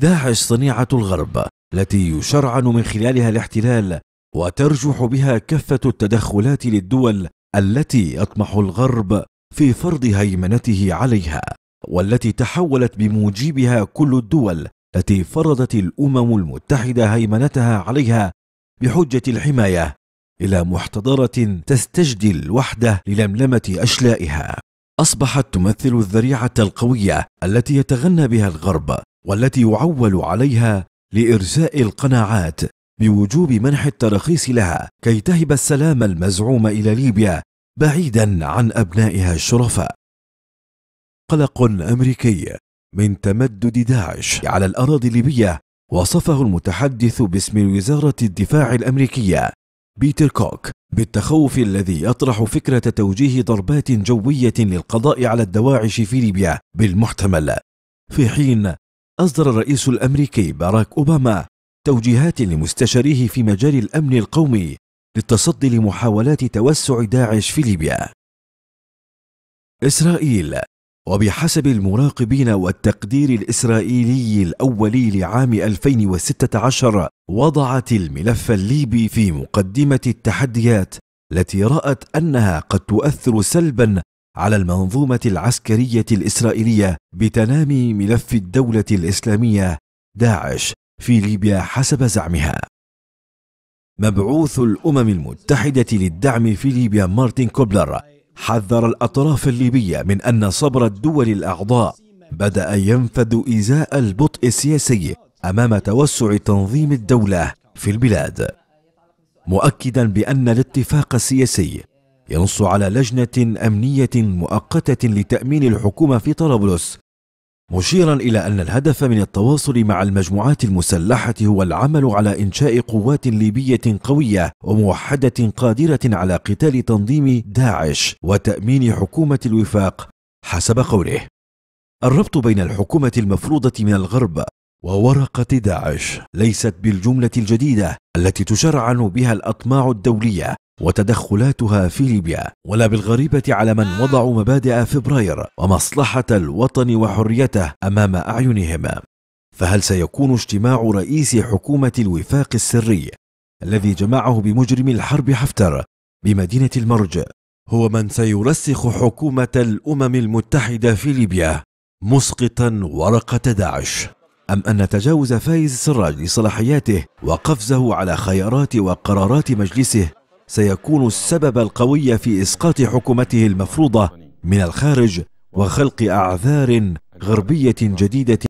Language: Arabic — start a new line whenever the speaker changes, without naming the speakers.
داعش صنيعة الغرب التي يشرعن من خلالها الاحتلال وترجح بها كافة التدخلات للدول التي يطمح الغرب في فرض هيمنته عليها والتي تحولت بموجبها كل الدول التي فرضت الامم المتحده هيمنتها عليها بحجه الحمايه الى محتضره تستجدي الوحده للملمه اشلائها اصبحت تمثل الذريعه القويه التي يتغنى بها الغرب والتي يعول عليها لارساء القناعات بوجوب منح التراخيص لها كي تهب السلام المزعوم الى ليبيا بعيدا عن ابنائها الشرفاء قلق امريكي من تمدد داعش على الاراضي الليبيه وصفه المتحدث باسم وزاره الدفاع الامريكيه بيتر كوك بالتخوف الذي يطرح فكره توجيه ضربات جويه للقضاء على الدواعش في ليبيا بالمحتمل في حين أصدر الرئيس الأمريكي باراك أوباما توجيهات لمستشاريه في مجال الأمن القومي للتصدي لمحاولات توسع داعش في ليبيا. إسرائيل وبحسب المراقبين والتقدير الإسرائيلي الأولي لعام 2016 وضعت الملف الليبي في مقدمة التحديات التي رأت أنها قد تؤثر سلبا على المنظومه العسكريه الاسرائيليه بتنامي ملف الدوله الاسلاميه داعش في ليبيا حسب زعمها مبعوث الامم المتحده للدعم في ليبيا مارتن كوبلر حذر الاطراف الليبيه من ان صبر الدول الاعضاء بدا ينفذ ازاء البطء السياسي امام توسع تنظيم الدوله في البلاد مؤكدا بان الاتفاق السياسي ينص على لجنة أمنية مؤقتة لتأمين الحكومة في طرابلس مشيرا إلى أن الهدف من التواصل مع المجموعات المسلحة هو العمل على إنشاء قوات ليبية قوية وموحدة قادرة على قتال تنظيم داعش وتأمين حكومة الوفاق حسب قوله الربط بين الحكومة المفروضة من الغرب وورقة داعش ليست بالجملة الجديدة التي تشرعن بها الأطماع الدولية وتدخلاتها في ليبيا ولا بالغريبة على من وضعوا مبادئ فبراير ومصلحة الوطن وحريته أمام أعينهم فهل سيكون اجتماع رئيس حكومة الوفاق السري الذي جمعه بمجرم الحرب حفتر بمدينة المرج هو من سيرسخ حكومة الأمم المتحدة في ليبيا مسقطا ورقة داعش أم أن تجاوز فايز سراج لصلاحياته وقفزه على خيارات وقرارات مجلسه سيكون السبب القوي في اسقاط حكومته المفروضه من الخارج وخلق اعذار غربيه جديده